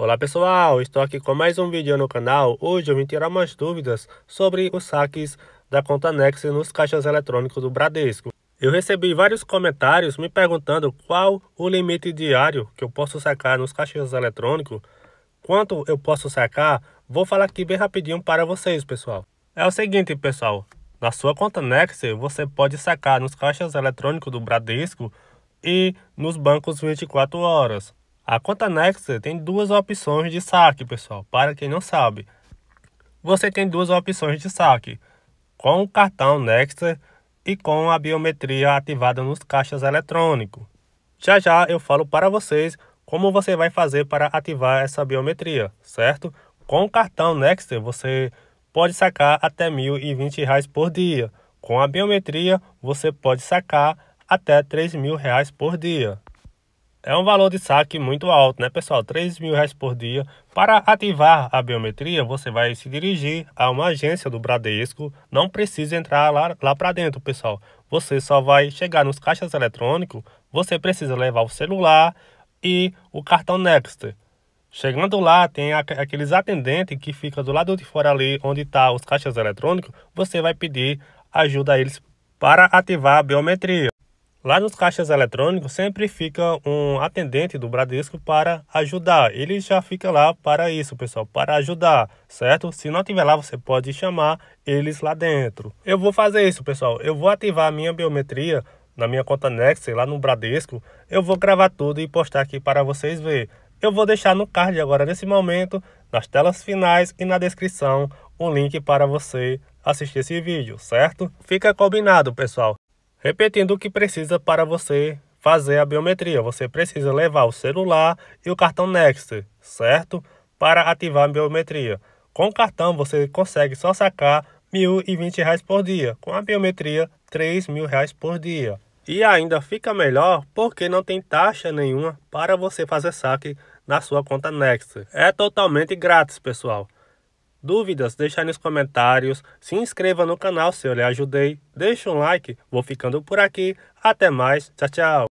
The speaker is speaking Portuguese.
Olá pessoal, estou aqui com mais um vídeo no canal. Hoje eu vim tirar umas dúvidas sobre os saques da conta Nex nos caixas eletrônicos do Bradesco. Eu recebi vários comentários me perguntando qual o limite diário que eu posso sacar nos caixas eletrônicos, quanto eu posso sacar, vou falar aqui bem rapidinho para vocês pessoal. É o seguinte pessoal, na sua conta Nex você pode sacar nos caixas eletrônicos do Bradesco e nos bancos 24 horas. A conta Nexa tem duas opções de saque, pessoal, para quem não sabe. Você tem duas opções de saque, com o cartão Nexa e com a biometria ativada nos caixas eletrônicos. Já já eu falo para vocês como você vai fazer para ativar essa biometria, certo? Com o cartão Nexa você pode sacar até R$ 1.020 reais por dia. Com a biometria você pode sacar até R$ 3.000 reais por dia. É um valor de saque muito alto, né, pessoal? R$ mil reais por dia. Para ativar a biometria, você vai se dirigir a uma agência do Bradesco. Não precisa entrar lá, lá para dentro, pessoal. Você só vai chegar nos caixas eletrônicos. Você precisa levar o celular e o cartão Next. Chegando lá, tem aqueles atendentes que ficam do lado de fora ali, onde está os caixas eletrônicos. Você vai pedir ajuda a eles para ativar a biometria. Lá nos caixas eletrônicos sempre fica um atendente do Bradesco para ajudar. Ele já fica lá para isso, pessoal, para ajudar, certo? Se não tiver lá, você pode chamar eles lá dentro. Eu vou fazer isso, pessoal. Eu vou ativar a minha biometria na minha conta Next, lá no Bradesco. Eu vou gravar tudo e postar aqui para vocês ver. Eu vou deixar no card agora nesse momento, nas telas finais e na descrição, um link para você assistir esse vídeo, certo? Fica combinado, pessoal. Repetindo o que precisa para você fazer a biometria, você precisa levar o celular e o cartão Next, certo? Para ativar a biometria. Com o cartão você consegue só sacar R$ 1.020 por dia, com a biometria R$ 3.000 por dia. E ainda fica melhor porque não tem taxa nenhuma para você fazer saque na sua conta Next. É totalmente grátis, pessoal. Dúvidas? Deixe aí nos comentários. Se inscreva no canal se eu lhe ajudei. Deixe um like. Vou ficando por aqui. Até mais. Tchau, tchau.